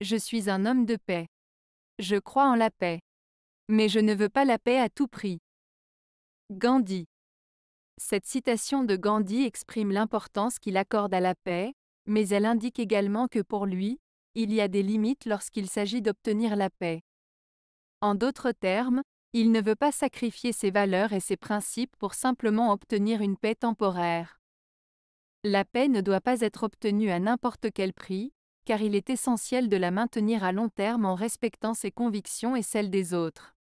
Je suis un homme de paix. Je crois en la paix. Mais je ne veux pas la paix à tout prix. Gandhi. Cette citation de Gandhi exprime l'importance qu'il accorde à la paix, mais elle indique également que pour lui, il y a des limites lorsqu'il s'agit d'obtenir la paix. En d'autres termes, il ne veut pas sacrifier ses valeurs et ses principes pour simplement obtenir une paix temporaire. La paix ne doit pas être obtenue à n'importe quel prix, car il est essentiel de la maintenir à long terme en respectant ses convictions et celles des autres.